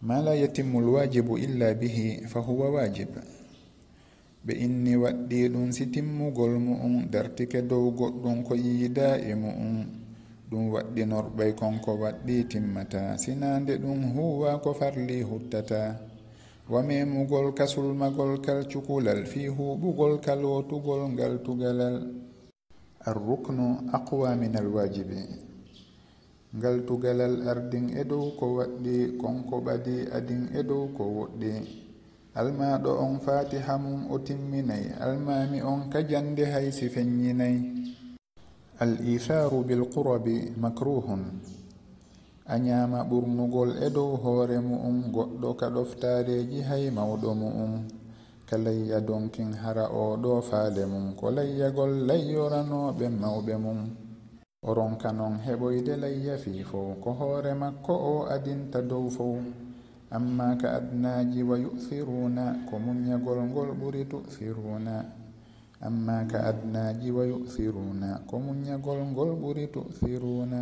ma la yatimmu lwajibu illa bihi fa huwa wajib ɓe inni waɗɗi ɗum sitimmugol mu'um dartike dow goɗɗum ko yiida e mu'um ɗum waɗɗinorɓay kon ko waɗɗi timmata sinande ɗum huwa ko farli huttata wa memugol kasulmagol kal cukulal fi huɓugol kalwotugol ngal tugalal arruknu aqwa min alwajibi ngal tugalal ardin edo ko waɗɗi konko ɓadi adin edo ko woɗɗi e almaɗo on fatiha mum o timminay almami on kajande hay si feññinay al isaru bil qurabi makruhun a ñama ɓurnugol e dow hoore mu'um goɗɗo ka ɗoftareji hay mawɗo mu'um ka layya donkin hara o ɗo faale mum ko layyagol layyoranoɓe mawɓe mum o ronka non heɓoyde layya fii fow ko hoore makko o adinta dow fow amma ka adnaaji wa yuhiruuna ko muñagol ngol ɓuri tuhiruuna amma ka adnaaji wa yuhiruuna ko muñagol ngol ɓuri tuhiruuna